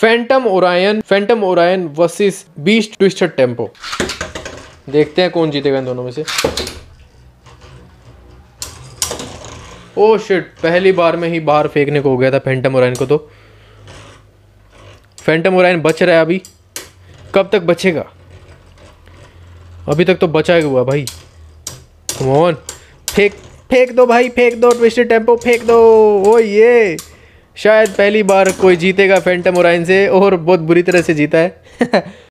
Phantom Orion Phantom Orion versus beast twisted tempo देखते हैं कौन जीतेगा इन दोनों में से ओ oh शिट पहली बार में ही बाहर फेंकने को हो गया था फैंटम ओरायन को तो फैंटम ओरायन बच रहा है अभी कब तक बचेगा अभी तक तो बचा ही हुआ भाई मोहन फेंक फेंक दो भाई फेंक दो ट्विस्टेड टेम्पो फेंक दो ओ ये शायद पहली बार कोई जीतेगा फैंटम और से और बहुत बुरी तरह से जीता है